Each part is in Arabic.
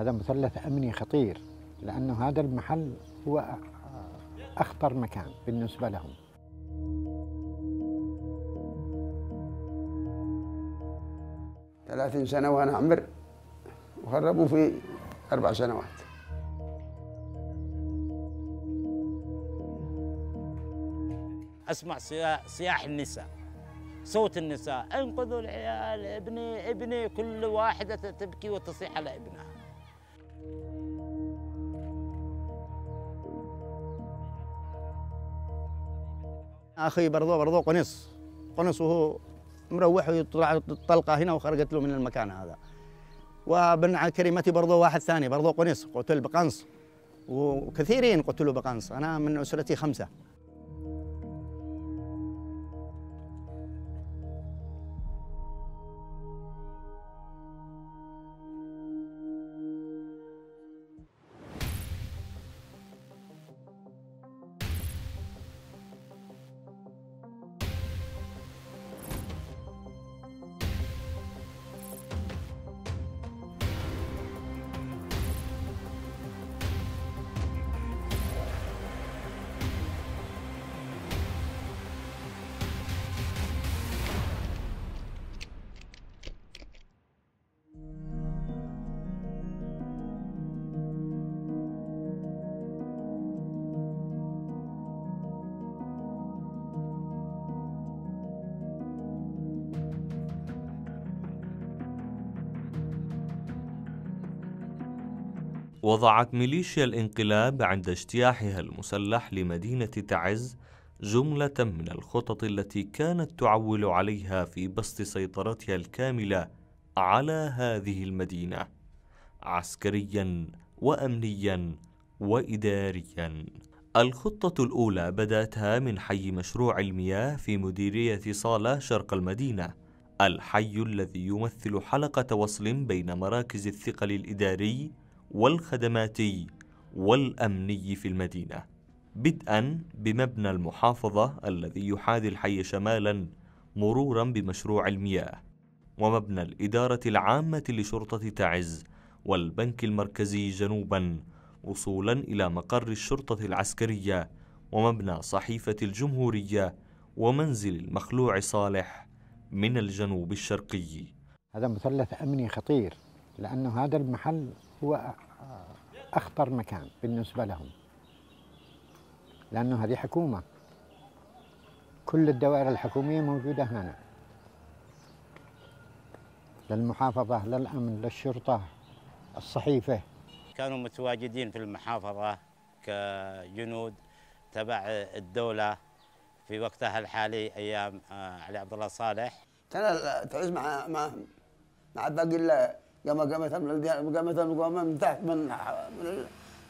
هذا مثلث أمني خطير لأنه هذا المحل هو أخطر مكان بالنسبة لهم ثلاثين سنة وأنا عمر وهربوا في أربع سنوات أسمع صياح النساء صوت النساء انقذوا العيال ابني ابني كل واحدة تبكي وتصيح على ابنها اخي برضو برضو قنص قنص وهو مروح ويطلع الطلقه هنا وخرجت له من المكان هذا وبن كريمتي برضو واحد ثاني برضو قنص قتل بقنص وكثيرين قتلوا بقنص انا من اسرتي خمسه وضعت ميليشيا الانقلاب عند اجتياحها المسلح لمدينة تعز جملة من الخطط التي كانت تعول عليها في بسط سيطرتها الكاملة على هذه المدينة عسكريا وأمنيا وإداريا الخطة الأولى بدأتها من حي مشروع المياه في مديرية صالة شرق المدينة الحي الذي يمثل حلقة وصل بين مراكز الثقل الإداري والخدماتي والأمني في المدينة بدءا بمبنى المحافظة الذي يحاذي الحي شمالا مرورا بمشروع المياه ومبنى الإدارة العامة لشرطة تعز والبنك المركزي جنوبا وصولا إلى مقر الشرطة العسكرية ومبنى صحيفة الجمهورية ومنزل المخلوع صالح من الجنوب الشرقي هذا مثلث أمني خطير لأنه هذا المحل هو أخطر مكان بالنسبة لهم لأنه هذه حكومة كل الدوائر الحكومية موجودة هنا للمحافظة للأمن للشرطة الصحيفة كانوا متواجدين في المحافظة كجنود تبع الدولة في وقتها الحالي أيام علي عبد الله صالح كان تعز مع مع مع باقي كما قامت قامت المقاومه من تحت من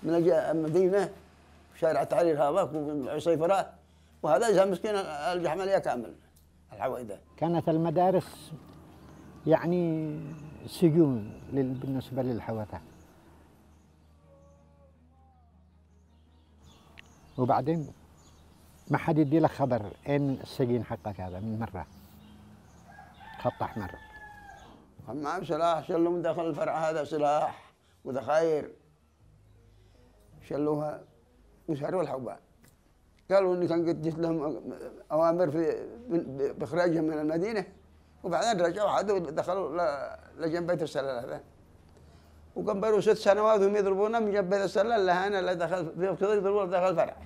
من المدينه في شارع التحرير هذاك وعصيفره وهذا جاء مسكين الجحمليه كامل الحويده كانت المدارس يعني سجون بالنسبه للحوثه وبعدين ما حد يدي لك خبر اين السجين حقك هذا من مره خط احمر ما سلاح شلوا من داخل الفرع هذا سلاح وذخاير شلوها وسهروا الحوباء قالوا اني كان قد جيت لهم اوامر في باخراجهم من المدينه وبعدين رجعوا عادوا دخلوا لجنب بيت السلال هذا وقنبلوا ست سنوات وهم يضربونا من جنب بيت السلال لا انا لا دخل في يضربونا داخل الفرع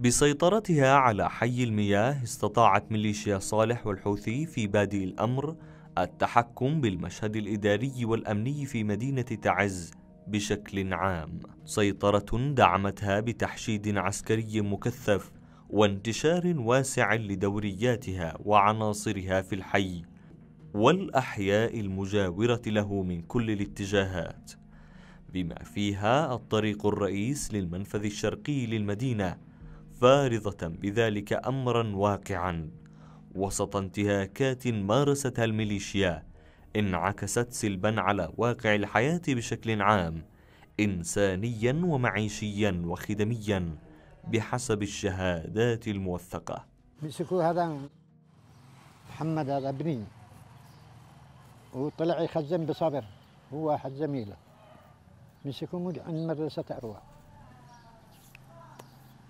بسيطرتها على حي المياه استطاعت ميليشيا صالح والحوثي في بادئ الأمر التحكم بالمشهد الإداري والأمني في مدينة تعز بشكل عام سيطرة دعمتها بتحشيد عسكري مكثف وانتشار واسع لدورياتها وعناصرها في الحي والأحياء المجاورة له من كل الاتجاهات بما فيها الطريق الرئيس للمنفذ الشرقي للمدينة فارضة بذلك أمرا واقعا وسط انتهاكات مارستها الميليشيا انعكست سلبا على واقع الحياة بشكل عام إنسانيا ومعيشيا وخدميا بحسب الشهادات الموثقة مسكوا هذا محمد هذا ابني وطلع يخزن بصبر هو واحد زميله مسكوا عند مدرسة أروى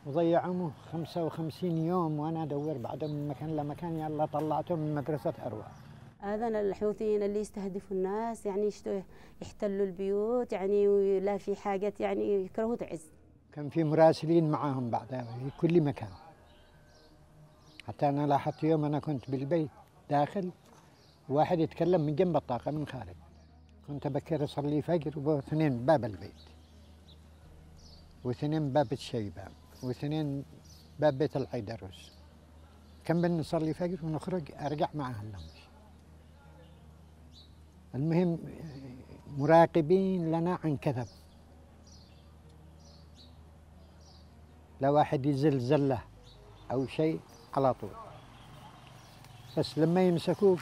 وضيع عمره 55 يوم وانا ادور بعدهم من مكان لمكان يلا طلعتهم من مدرسه اروى هذا الحوثيين اللي يستهدفوا الناس يعني يحتلوا البيوت يعني ولا في حاجات يعني يكرهوا تعز كان في مراسلين معاهم بعدها في كل مكان حتى انا لاحظت يوم انا كنت بالبيت داخل واحد يتكلم من جنب الطاقه من خارج كنت بكير اصلي فجر واثنين باب البيت واثنين باب الشيبان واثنين باب بيت الحيدروس كمل نصلي فجر ونخرج ارجع مع اهلنا المهم مراقبين لنا عن كذب لو واحد يزل زلة او شيء على طول بس لما يمسكوك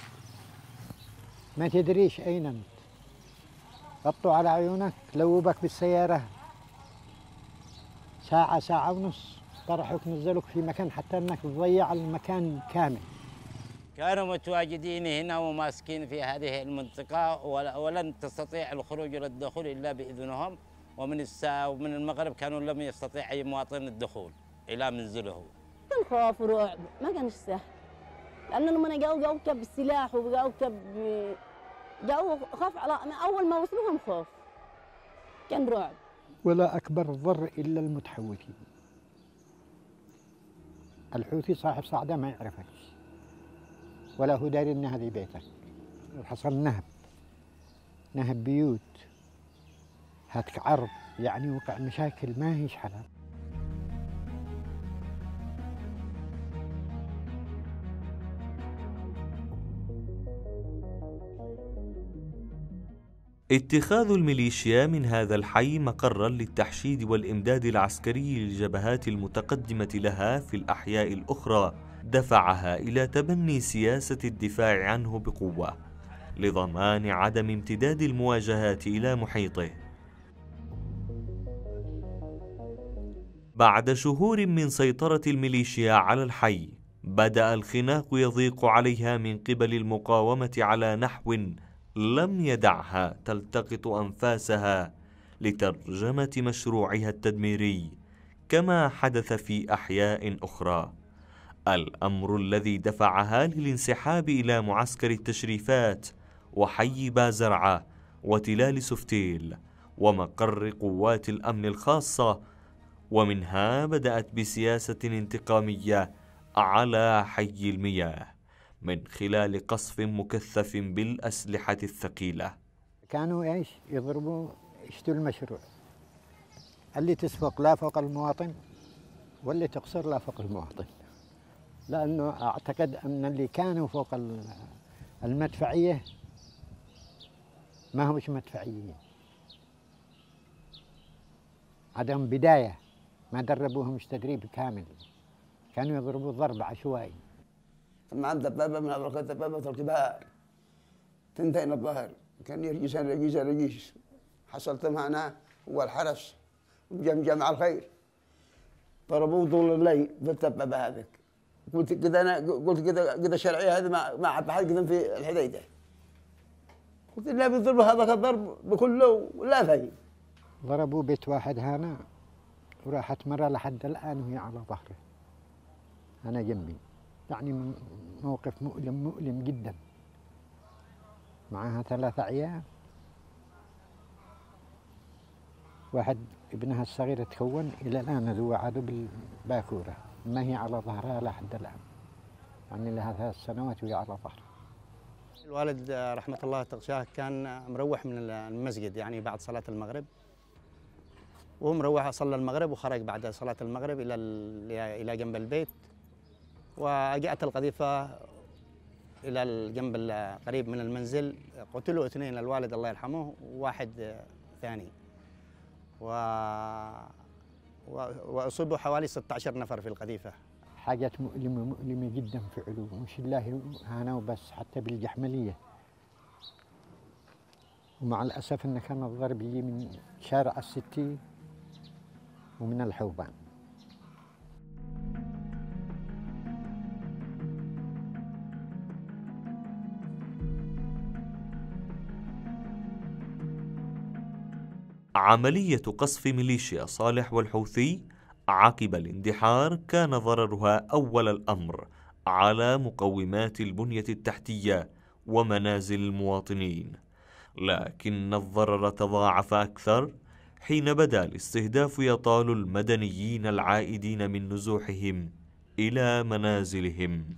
ما تدريش اين انت غطوا على عيونك لوبك بالسياره ساعة ساعة ونص طرحوك نزلوك في مكان حتى انك تضيع المكان كامل كانوا متواجدين هنا وماسكين في هذه المنطقة ولن تستطيع الخروج للدخول إلا بإذنهم ومن الساعة ومن المغرب كانوا لم يستطيع أي مواطن الدخول إلى منزله كان خوف ورعب ما كانش سهل لأنه لما جاوا السلاح وجاءوا كب جاوا خوف على أول ما وصلوهم خوف كان رعب ولا أكبر الضر إلا المتحوثين الحوثي صاحب صعدة ما يعرفك ولا هو داري أن هذه بيتك حصل نهب نهب بيوت هاتك عرض يعني وقع مشاكل ما هيش حلال اتخاذ الميليشيا من هذا الحي مقرا للتحشيد والامداد العسكري للجبهات المتقدمه لها في الاحياء الاخرى دفعها الى تبني سياسه الدفاع عنه بقوه لضمان عدم امتداد المواجهات الى محيطه بعد شهور من سيطره الميليشيا على الحي بدا الخناق يضيق عليها من قبل المقاومه على نحو لم يدعها تلتقط أنفاسها لترجمة مشروعها التدميري كما حدث في أحياء أخرى الأمر الذي دفعها للانسحاب إلى معسكر التشريفات وحي بازرعة وتلال سفتيل ومقر قوات الأمن الخاصة ومنها بدأت بسياسة انتقامية على حي المياه من خلال قصف مكثف بالأسلحة الثقيلة كانوا إيش يضربوا يشتوا المشروع اللي تسفق لا فوق المواطن واللي تقصر لا فوق المواطن لأنه أعتقد أن اللي كانوا فوق المدفعية ما همش مدفعيين عدم بداية ما دربوهم تدريب كامل كانوا يضربوا ضرب عشوائي أما عند بابا من أبرك الدبابة تركبها تنتين الظهر كان يرجس رجيس رجيس حصلت معنا هو الحرس وجم جمع الخير ضربوه طول الليل بالدبابة هذيك قلت كذا أنا قلت كذا كذا شرعية هذه ما ما حد حد قدم في الحديدة قلت لا بيضرب هذاك الضرب بكله ولا فاي ضربوا بيت واحد هنا وراحت مرة لحد الآن وهي على ظهره أنا جنبي يعني موقف مؤلم مؤلم جدا معها ثلاثة عيال واحد ابنها الصغير تكون إلى الآن ذو عذب بالباكورة ما هي على ظهرها لحد الآن يعني لها ثلاث سنوات وهي على ظهرها الوالد رحمة الله تغشاه كان مروح من المسجد يعني بعد صلاة المغرب وهو مروح صلى المغرب وخرج بعد صلاة المغرب إلى إلى جنب البيت وجاءت القذيفة إلى الجنب القريب من المنزل قتلوا اثنين الوالد الله يرحمه وواحد ثاني و... و... وأصيبوا حوالي 16 نفر في القذيفة حاجات مؤلمة مؤلمة جدا في علو مش الله هانا وبس حتى بالجحملية ومع الأسف أن كان الضرب يجي من شارع الستي ومن الحوبان عملية قصف ميليشيا صالح والحوثي عقب الاندحار كان ضررها أول الأمر على مقومات البنية التحتية ومنازل المواطنين لكن الضرر تضاعف أكثر حين بدا الاستهداف يطال المدنيين العائدين من نزوحهم إلى منازلهم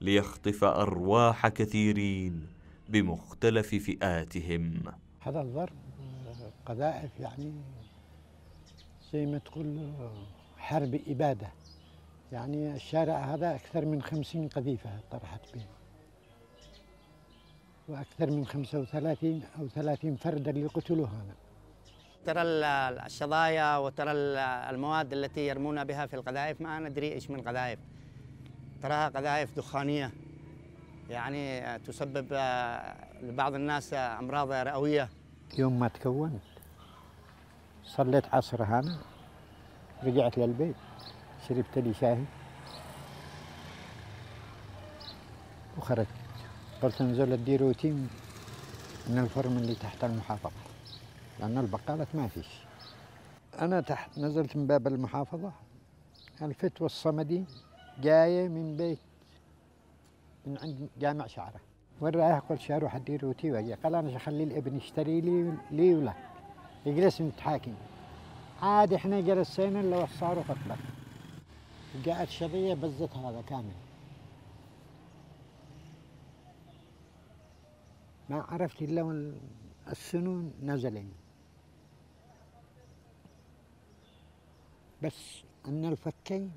ليخطف أرواح كثيرين بمختلف فئاتهم هذا الضرب قذائف يعني زي ما تقول حرب إبادة يعني الشارع هذا أكثر من خمسين قذيفة طرحت به وأكثر من خمسة وثلاثين أو ثلاثين فردا اللي قتلوا هنا ترى الشظايا وترى المواد التي يرمون بها في القذائف ما ندري إيش من قذائف تراها قذائف دخانية يعني تسبب آه، لبعض الناس آه، أمراض رئوية يوم ما تكونت صليت عصر هنا رجعت للبيت شربت لي شاهي وخرجت قلت انزل ادي روتين من الفرن اللي تحت المحافظة لأن البقالات ما فيش أنا تحت نزلت من باب المحافظة الفتوى الصمدي جاية من بيت من عند جامع شعره وين رايح قلت شهر واحد روتي واجي قال أنا شخلي الابن يشتري لي لي ولك يجلس متحاكم عاد احنا جلسينا لو وصاروا قتلك جاءت شظية بزت هذا كامل ما عرفت إلا السنون نزلين بس أن الفكين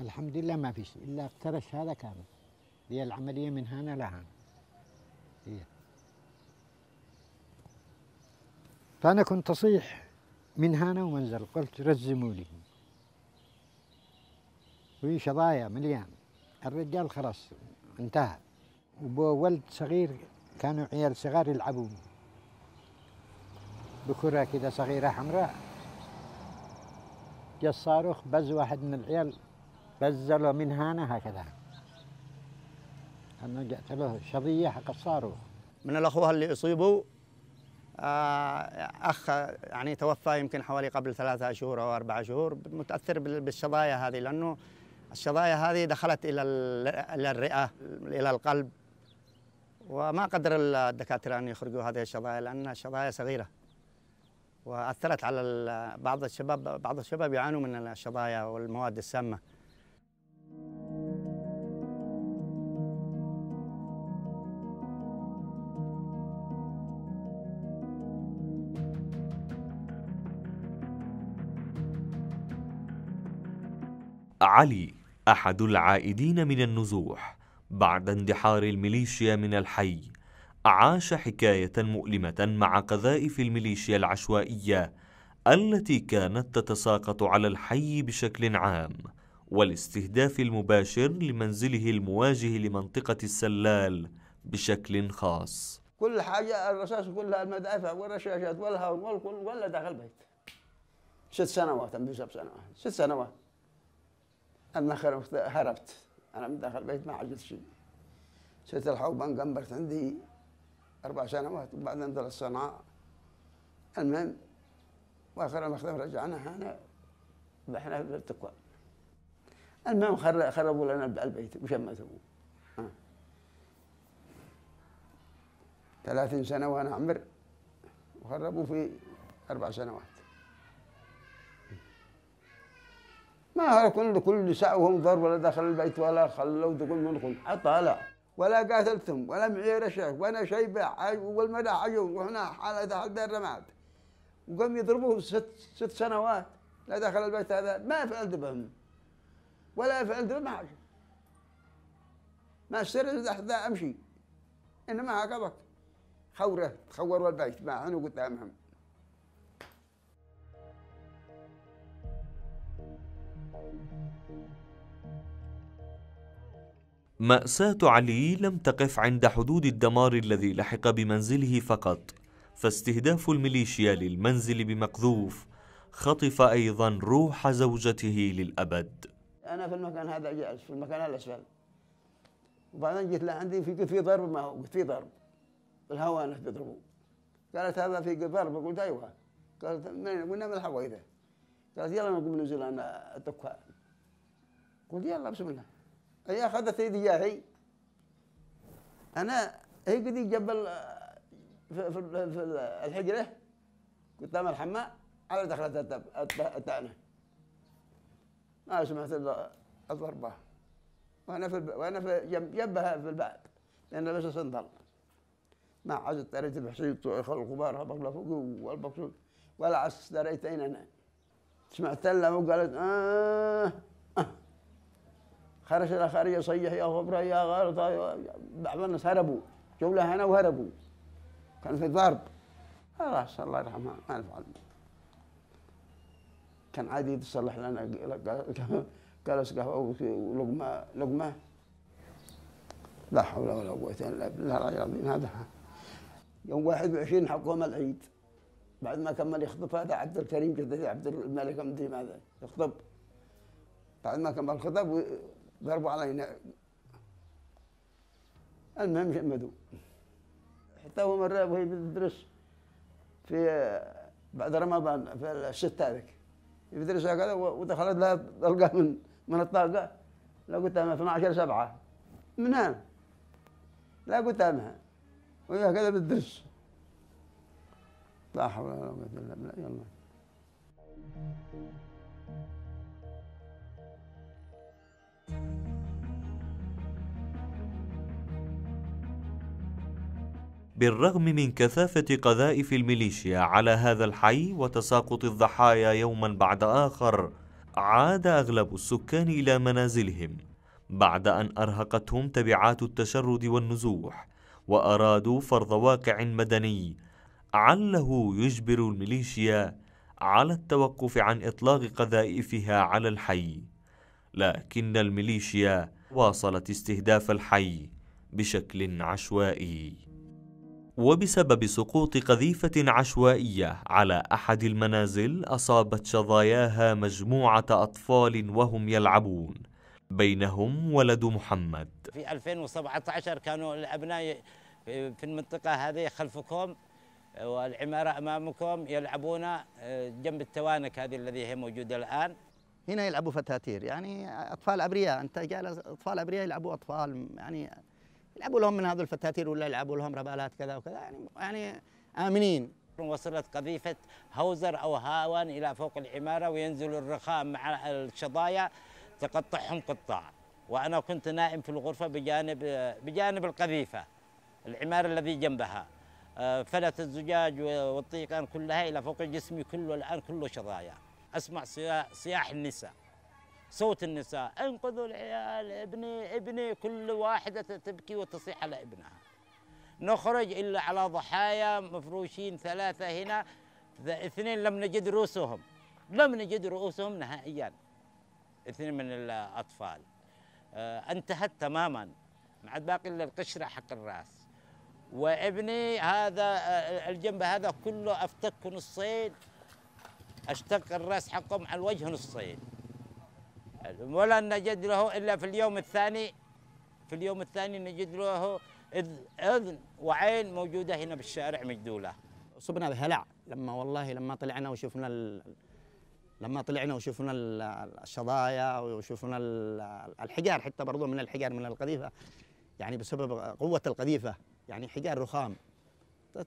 الحمد لله ما فيش إلا افترش هذا كامل هي العملية من هنا لهنا هي إيه. فأنا كنت أصيح من هنا ومنزل قلت رزموا لي وفي شظايا مليان الرجال خلاص انتهى وولد صغير كانوا عيال صغار يلعبوا بكرة كده صغيرة حمراء جا الصاروخ بز واحد من العيال بزله من هنا هكذا أنا قتلوه شظية حق الصاروخ من الأخوة اللي أصيبوا آه، اخ يعني توفى يمكن حوالي قبل ثلاثة شهور او اربع شهور متاثر بالشظايا هذه لانه الشظايا هذه دخلت الى الى الرئه الى القلب وما قدر الدكاتره ان يخرجوا هذه الشظايا لانها شظايا صغيره واثرت على بعض الشباب بعض الشباب يعانوا من الشظايا والمواد السامه علي أحد العائدين من النزوح بعد اندحار الميليشيا من الحي عاش حكاية مؤلمة مع قذائف الميليشيا العشوائية التي كانت تتساقط على الحي بشكل عام والاستهداف المباشر لمنزله المواجه لمنطقة السلال بشكل خاص كل حاجة الرصاص كلها المدافع والرشاشات والهون والكل ولا داخل البيت ست سنوات سبع سنوات ست سنوات أنا خربت هربت انا من داخل البيت ما عجبت شيء سيت الحوبان قنبرت عندي اربع سنوات وبعدين درست صنعاء المهم واخر المخدم رجعنا هنا ذبحنا في التقوى المهم خربوا لنا البيت وشمتوه آه. ثلاثين سنة وأنا عمر وخربوا في أربع سنوات ما كل كل سعوهم ضر ولا دخل البيت ولا خلوا دخول منكم اطالع ولا قاتلتهم ولا معير شيخ ولا شيبة والمدى عجوز وهنا حالة حتى رماد وقام يضربوه ست ست سنوات لا دخل البيت هذا ما فعلت بهم ولا فعلت بهم حاجة ما استرعت حتى أمشي إنما عقبك خوره تخوروا البيت ما عنو قدامهم مأساة علي لم تقف عند حدود الدمار الذي لحق بمنزله فقط، فاستهداف الميليشيا للمنزل بمقذوف خطف أيضا روح زوجته للأبد. أنا في المكان هذا جالس في المكان الأسفل. وبعدين جيت لعندي في قلت في ضرب ما هو قلت في ضرب. بالهواء أنا تضربه. قالت هذا في ضرب قلت أيوه. قالت من من الحويده؟ قالت يلا نقوم ننزل انا اتكها قلت يلا بسم الله هي اخذت يدي جاهي انا هي قدي جبل في, الحجره قدام الحمام على دخلت التعنه ما سمعت الا الضربه وانا في وانا في جنبها في البعد لان بس صندل ما عزت اشتريت بحسيت خلق غبارها بغلا فوق والبقصود ولا عاد اشتريت اين انا سمعت لها وقالت آه, آه. خرج لها خارج يا خبره يا غلط بعض الناس هربوا جو لها هنا وهربوا كان في ضرب خلاص الله يرحمها ما نفعل كان عادي يتصلح لنا جلس قهوة ولقمة لقمة لا حول ولا قوة إلا بالله العظيم هذا يوم 21 حكم العيد بعد ما كمل يخطب هذا عبد الكريم جدي عبد الملك مدري ماذا يخطب بعد ما كمل الخطب ضربوا علينا المهم جمدوا حتى هو مرة وهي بتدرس في بعد رمضان في الشت هذاك بتدرس هكذا ودخلت لها طلقة من من الطاقة لا لها 12 سبعة من هنا لا لها وهي هكذا بتدرس لا حول ولا قوة إلا بالله يلا بالرغم من كثافة قذائف الميليشيا على هذا الحي وتساقط الضحايا يوما بعد آخر عاد أغلب السكان إلى منازلهم بعد أن أرهقتهم تبعات التشرد والنزوح وأرادوا فرض واقع مدني علّه يجبر الميليشيا على التوقف عن إطلاق قذائفها على الحي لكن الميليشيا واصلت استهداف الحي بشكل عشوائي وبسبب سقوط قذيفة عشوائية على أحد المنازل أصابت شظاياها مجموعة أطفال وهم يلعبون بينهم ولد محمد في 2017 كانوا الأبناء في المنطقة هذه خلفكم والعمارة أمامكم يلعبون آه، جنب التوانك هذه الذي هي موجودة الآن هنا يلعبوا فتاتير يعني أطفال أبرياء أنت جالس أطفال أبرياء يلعبوا أطفال يعني يلعبوا لهم من هذه الفتاتير ولا يلعبوا لهم ربالات كذا وكذا يعني يعني آمنين وصلت قذيفة هوزر أو هاون إلى فوق العمارة وينزل الرخام مع الشظايا تقطعهم قطاع وأنا كنت نائم في الغرفة بجانب آه، بجانب القذيفة العمارة الذي جنبها فلت الزجاج والطيقان كلها إلى فوق جسمي كله الآن كله شظايا أسمع صياح النساء صوت النساء انقذوا العيال ابني ابني كل واحدة تبكي وتصيح على ابنها نخرج إلا على ضحايا مفروشين ثلاثة هنا اثنين لم نجد رؤوسهم لم نجد رؤوسهم نهائيا اثنين من الأطفال آه، انتهت تماما ما عاد باقي إلا القشرة حق الرأس وابني هذا آه، الجنب هذا كله افتك نصين اشتق الراس حقهم على الوجه نصين ولا نجد له الا في اليوم الثاني في اليوم الثاني نجد له اذن وعين موجوده هنا بالشارع مجدوله صبنا بهلع لما والله لما طلعنا وشفنا لما طلعنا وشفنا الشظايا وشفنا الحجار حتى برضو من الحجار من القذيفه يعني بسبب قوه القذيفه يعني حجار رخام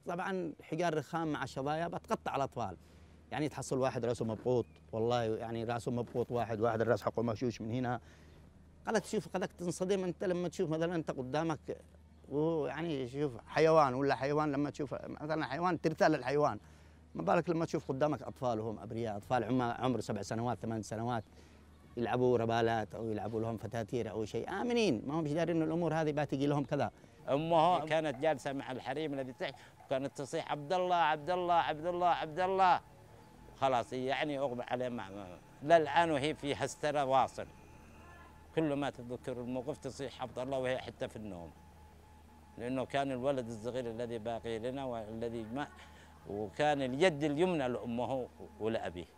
طبعا حجار رخام مع شظايا بتقطع الاطفال يعني تحصل واحد راسه مبقوط والله يعني راسه مبقوط واحد واحد الراس حقه مشوش من هنا قالك تشوف قالك تنصدم انت لما تشوف مثلا انت قدامك ويعني شوف حيوان ولا حيوان لما تشوف مثلا حيوان ترتال الحيوان ما بالك لما تشوف قدامك اطفال وهم ابرياء اطفال عمر سبع سنوات ثمان سنوات يلعبوا ربالات او يلعبوا لهم فتاتير او شيء امنين ما هم دارين الامور هذه بتجي لهم كذا امه كانت جالسه مع الحريم الذي تحت وكانت تصيح عبد الله عبد الله عبد الله عبد الله خلاص يعني اغمى عليه للان وهي في هستره واصل كل ما تتذكر الموقف تصيح عبد الله وهي حتى في النوم لانه كان الولد الصغير الذي باقي لنا والذي ما وكان اليد اليمنى لامه ولابيه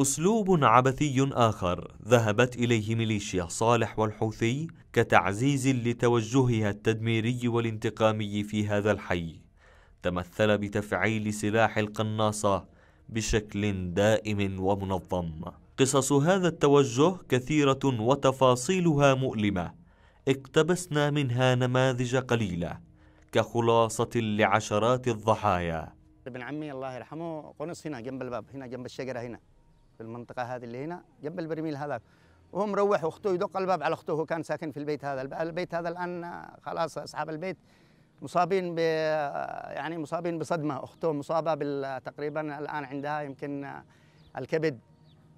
أسلوب عبثي آخر ذهبت إليه ميليشيا صالح والحوثي كتعزيز لتوجهها التدميري والانتقامي في هذا الحي تمثل بتفعيل سلاح القناصة بشكل دائم ومنظم قصص هذا التوجه كثيرة وتفاصيلها مؤلمة اقتبسنا منها نماذج قليلة كخلاصة لعشرات الضحايا ابن عمي الله يرحمه قنص هنا جنب الباب هنا جنب الشجرة هنا في المنطقه هذه اللي هنا جنب البرميل هذاك وهو مروح واخته يدق الباب على اخته كان ساكن في البيت هذا البيت هذا الان خلاص اصحاب البيت مصابين ب يعني مصابين بصدمه اخته مصابه بال... تقريبا الان عندها يمكن الكبد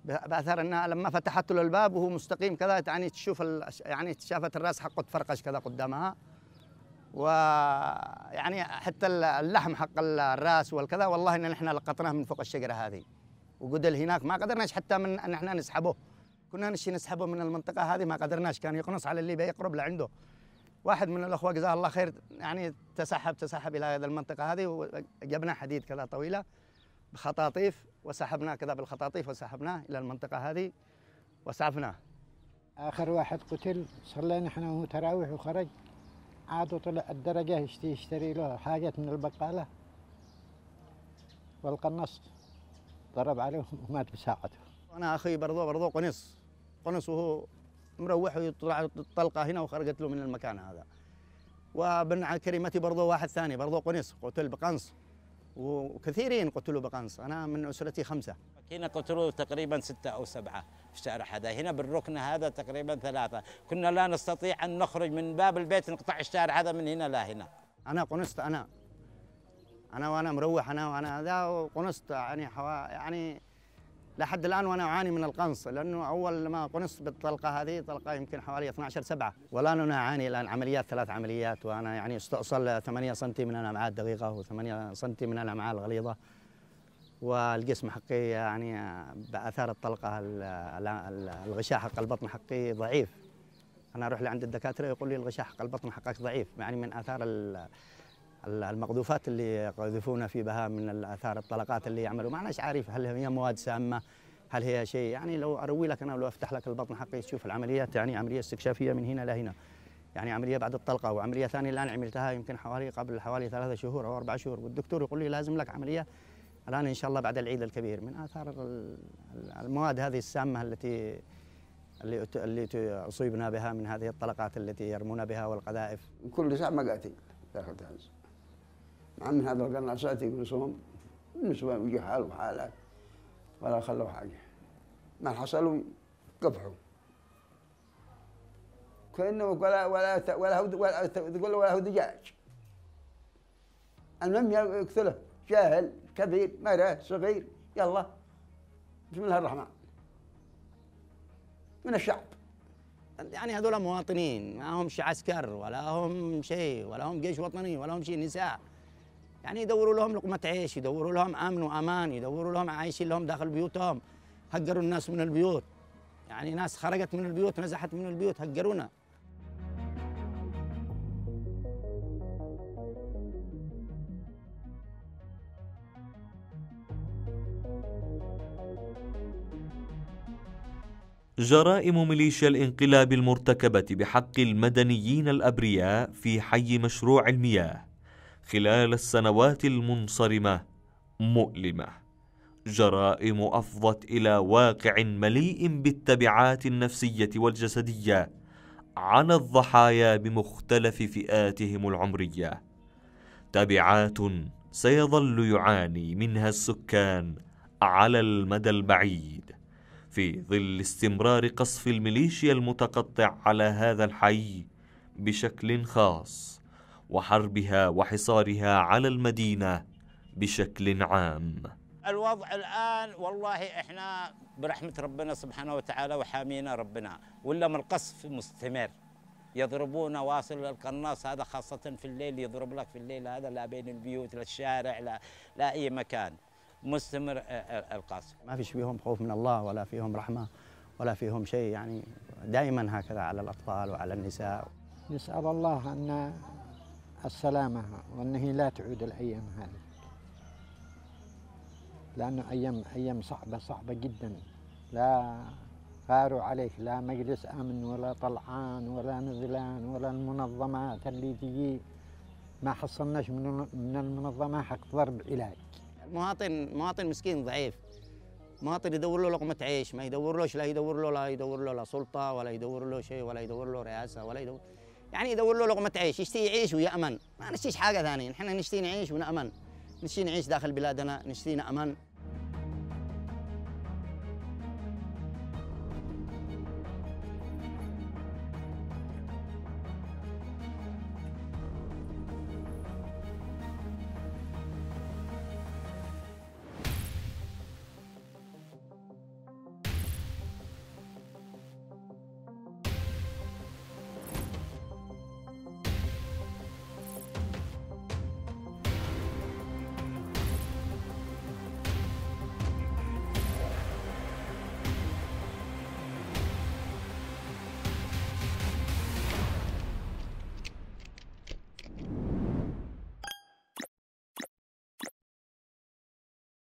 باثر انها لما فتحت له الباب وهو مستقيم كذا يعني تشوف ال... يعني شافت الراس حقه تفرقش كذا قدامها ويعني حتى اللحم حق الراس والكذا والله ان احنا لقطناه من فوق الشجره هذه وقدل هناك ما قدرناش حتى من ان احنا نسحبه كنا نشي نسحبه من المنطقه هذه ما قدرناش كان يقنص على اللي بيقرب لعنده واحد من الاخوه جزاه الله خير يعني تسحب تسحب الى هذه المنطقه هذه وجبنا حديد كذا طويله بخطاطيف وسحبناه كذا بالخطاطيف وسحبناه الى المنطقه هذه واسعفناه اخر واحد قتل صلينا احنا وهو تراويح وخرج عاد طلع الدرجه يشتري له حاجه من البقاله والقنص ضرب عليه ومات بساعته انا اخي برضو برضو قنص قنص وهو مروح ويطلع طلقه هنا وخرجت له من المكان هذا وبن كريمتي برضو واحد ثاني برضو قنص قتل بقنص وكثيرين قتلوا بقنص انا من اسرتي خمسه هنا قتلوا تقريبا ستة أو سبعة في شارع هذا هنا بالركن هذا تقريبا ثلاثة كنا لا نستطيع أن نخرج من باب البيت نقطع الشارع هذا من هنا لا هنا أنا قنصت أنا انا وانا مروح انا وانا ذا وقنصت يعني حوا يعني لحد الان وانا اعاني من القنص لانه اول ما قنصت بالطلقه هذه طلقه يمكن حوالي 12 7 والان انا اعاني الان عمليات ثلاث عمليات وانا يعني استؤصل 8 سم من الامعاء الدقيقه و8 سم من الامعاء الغليظه والجسم حقي يعني باثار الطلقه الغشاء حق البطن حقي ضعيف انا اروح لعند الدكاتره يقول لي الغشاء حق البطن حقك ضعيف يعني من اثار المقذوفات اللي يقذفونها في بها من الاثار الطلقات اللي يعملوا ما عناش عارف هل هي مواد سامه هل هي شيء يعني لو اروي لك انا لو افتح لك البطن حقي تشوف العمليات يعني عمليه استكشافيه من هنا لهنا يعني عمليه بعد الطلقه وعمليه ثانيه الان عملتها يمكن حوالي قبل حوالي ثلاثة شهور او اربع شهور والدكتور يقول لي لازم لك عمليه الان ان شاء الله بعد العيد الكبير من اثار المواد هذه السامه التي اللي اللي اصيبنا بها من هذه الطلقات التي يرمون بها والقذائف كل ساعه ما قاتل داخل تهز عم هذا القناصات يقنصهم النسوان يجي حال وحالات ولا خلوا حاجه ما حصلوا قبحوا كانه ولا ولا ولا ولا تقول ولا هو دجاج المهم يقتله جاهل كبير مرة صغير يلا بسم الله الرحمن من الشعب يعني هذول مواطنين ما هم عسكر ولا هم شيء ولا هم جيش وطني ولا هم شيء نساء يعني يدوروا لهم لقمة عيش يدوروا لهم أمن وأمان يدوروا لهم عايشين لهم داخل بيوتهم هجروا الناس من البيوت يعني ناس خرجت من البيوت نزحت من البيوت هجرونا جرائم ميليشيا الانقلاب المرتكبة بحق المدنيين الأبرياء في حي مشروع المياه خلال السنوات المنصرمة مؤلمة جرائم أفضت إلى واقع مليء بالتبعات النفسية والجسدية على الضحايا بمختلف فئاتهم العمرية تبعات سيظل يعاني منها السكان على المدى البعيد في ظل استمرار قصف الميليشيا المتقطع على هذا الحي بشكل خاص وحربها وحصارها على المدينه بشكل عام. الوضع الان والله احنا برحمه ربنا سبحانه وتعالى وحامينا ربنا ولا من القصف مستمر يضربون واصل القناص هذا خاصة في الليل يضرب لك في الليل هذا لا بين البيوت لا الشارع لا, لا أي مكان مستمر القصف ما فيش فيهم خوف من الله ولا فيهم رحمة ولا فيهم شيء يعني دائما هكذا على الأطفال وعلى النساء نسأل الله أن السلامة وأنه لا تعود الأيام هذه لأنه أيام أيام صعبة صعبة جدا لا غاروا عليك لا مجلس أمن ولا طلعان ولا نزلان ولا المنظمات اللي تجي ما حصلناش من من المنظمة حق ضرب علاج مواطن مواطن مسكين ضعيف مواطن يدور له لقمة عيش ما يدور لهش لا يدور له لا يدور له لا سلطة ولا يدور له شيء ولا يدور له رئاسة ولا يدور له يعني يدور له لقمه عيش يشتي يعيش ويامن ما نشتيش حاجه ثانيه نحن نشتي نعيش ونامن نشتي نعيش داخل بلادنا نشتي نامن